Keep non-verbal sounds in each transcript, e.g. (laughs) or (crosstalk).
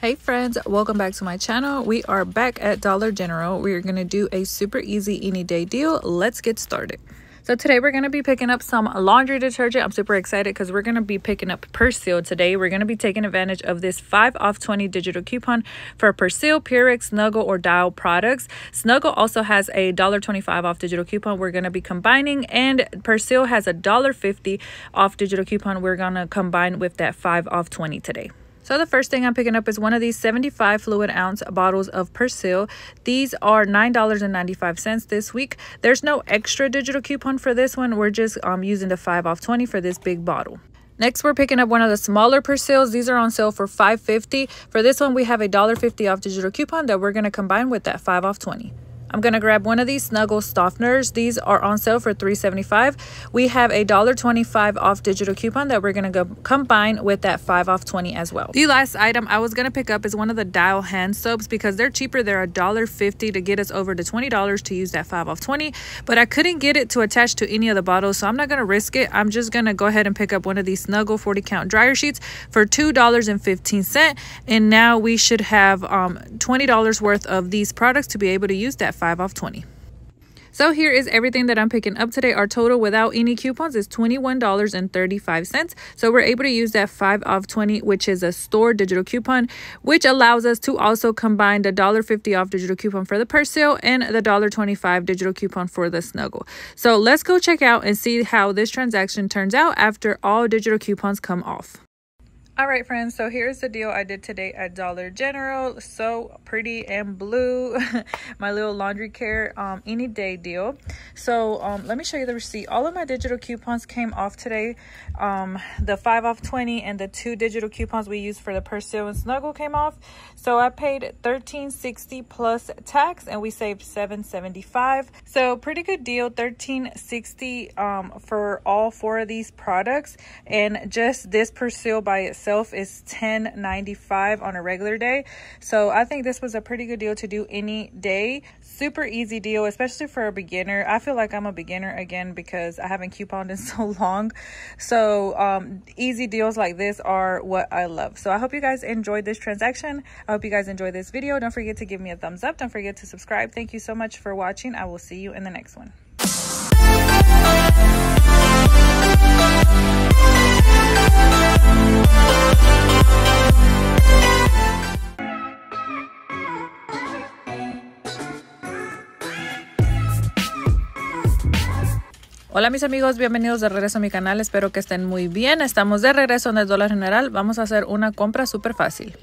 hey friends welcome back to my channel we are back at dollar general we are going to do a super easy any day deal let's get started so today we're going to be picking up some laundry detergent. I'm super excited because we're going to be picking up Persil today. We're going to be taking advantage of this 5 off 20 digital coupon for Persil, Purex, Snuggle, or Dial products. Snuggle also has a $1.25 off digital coupon we're going to be combining and Persil has a $1.50 off digital coupon we're going to combine with that 5 off 20 today. So the first thing I'm picking up is one of these 75 fluid ounce bottles of Persil. These are $9.95 this week. There's no extra digital coupon for this one. We're just um, using the 5 off 20 for this big bottle. Next, we're picking up one of the smaller Persil's. These are on sale for $5.50. For this one, we have a $1.50 off digital coupon that we're going to combine with that 5 off 20. I'm going to grab one of these Snuggle softeners. These are on sale for $3.75. We have a $1.25 off digital coupon that we're going to go combine with that 5 off 20 as well. The last item I was going to pick up is one of the Dial hand soaps because they're cheaper. They're $1.50 to get us over to $20 to use that 5 off 20, but I couldn't get it to attach to any of the bottles, so I'm not going to risk it. I'm just going to go ahead and pick up one of these Snuggle 40 count dryer sheets for $2.15 and now we should have um, $20 worth of these products to be able to use that 5 off 20. So here is everything that I'm picking up today. Our total without any coupons is $21.35. So we're able to use that 5 off 20, which is a store digital coupon, which allows us to also combine the $1.50 off digital coupon for the purse sale and the $1.25 digital coupon for the snuggle. So let's go check out and see how this transaction turns out after all digital coupons come off. All right, friends, so here's the deal I did today at Dollar General. So pretty and blue. (laughs) my little laundry care um, any day deal. So um, let me show you the receipt. All of my digital coupons came off today. Um, the 5 off 20 and the two digital coupons we used for the Persil and Snuggle came off. So I paid thirteen sixty plus tax and we saved seven seventy five. So pretty good deal, thirteen sixty um, for all four of these products. And just this Persil by itself itself is 10.95 on a regular day. So I think this was a pretty good deal to do any day. Super easy deal, especially for a beginner. I feel like I'm a beginner again because I haven't couponed in (laughs) so long. So um, easy deals like this are what I love. So I hope you guys enjoyed this transaction. I hope you guys enjoyed this video. Don't forget to give me a thumbs up. Don't forget to subscribe. Thank you so much for watching. I will see you in the next one. Hola mis amigos, bienvenidos de regreso a mi canal, espero que estén muy bien. Estamos de regreso en el dólar general, vamos a hacer una compra súper fácil.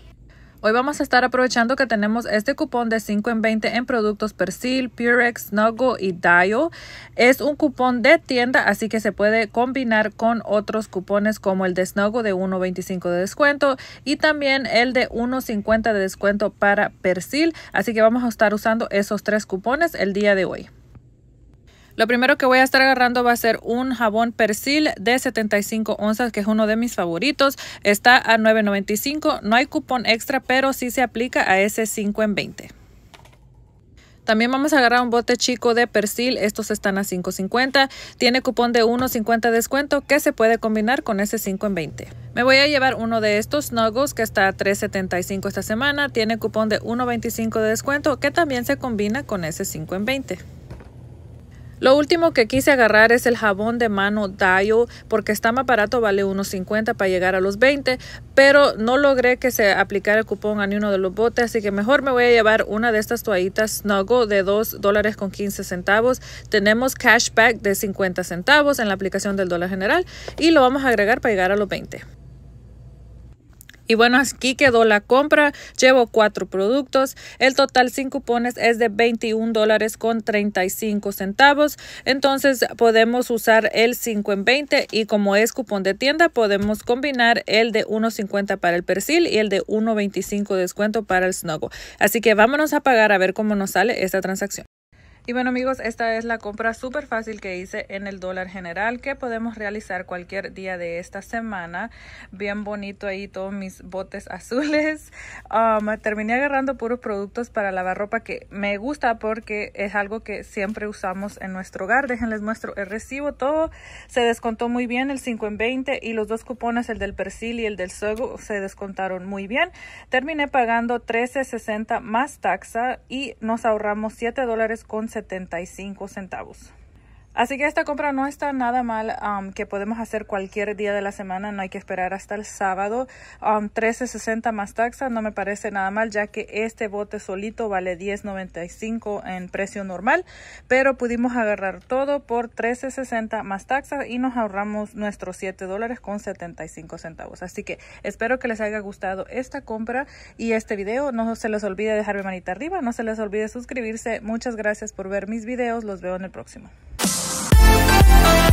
Hoy vamos a estar aprovechando que tenemos este cupón de 5 en 20 en productos Persil, Purex, Snuggle y dial Es un cupón de tienda, así que se puede combinar con otros cupones como el de Snuggle de 1.25 de descuento y también el de 1.50 de descuento para Persil. Así que vamos a estar usando esos tres cupones el día de hoy. Lo primero que voy a estar agarrando va a ser un jabón persil de 75 onzas, que es uno de mis favoritos. Está a $9.95. No hay cupón extra, pero sí se aplica a ese 5 en 20. También vamos a agarrar un bote chico de persil. Estos están a $5.50. Tiene cupón de 1.50 descuento que se puede combinar con ese 5 en 20. Me voy a llevar uno de estos Nuggles que está a $3.75 esta semana. Tiene cupón de 1.25 de descuento que también se combina con ese 5 en 20. Lo último que quise agarrar es el jabón de mano Dayo porque está más barato, vale unos 50 para llegar a los 20, pero no logré que se aplicara el cupón a ninguno de los botes, así que mejor me voy a llevar una de estas toallitas Snuggle de 2 dólares con 15 centavos. Tenemos cashback de 50 centavos en la aplicación del dólar general y lo vamos a agregar para llegar a los 20. Y bueno, aquí quedó la compra. Llevo cuatro productos. El total sin cupones es de 21 dólares con 35 centavos. Entonces podemos usar el 5 en 20 y como es cupón de tienda podemos combinar el de 1.50 para el persil y el de 1.25 descuento para el snuggle. Así que vámonos a pagar a ver cómo nos sale esta transacción. Y bueno amigos, esta es la compra súper fácil que hice en el dólar general que podemos realizar cualquier día de esta semana. Bien bonito ahí todos mis botes (laughs) azules. Um, terminé agarrando puros productos para lavar ropa que me gusta porque es algo que siempre usamos en nuestro hogar. Déjenles muestro el recibo, todo se descontó muy bien, el 5 en 20 y los dos cupones, el del persil y el del sogo, se descontaron muy bien. Terminé pagando 13.60 más taxa y nos ahorramos 7 dólares con 75 centavos. Así que esta compra no está nada mal, um, que podemos hacer cualquier día de la semana, no hay que esperar hasta el sábado. 13.60 um, más taxa no me parece nada mal, ya que este bote solito vale 10.95 en precio normal, pero pudimos agarrar todo por 13.60 más taxas y nos ahorramos nuestros 7 dólares con 75 centavos. Así que espero que les haya gustado esta compra y este video. No se les olvide dejarme manita arriba, no se les olvide suscribirse. Muchas gracias por ver mis videos, los veo en el próximo.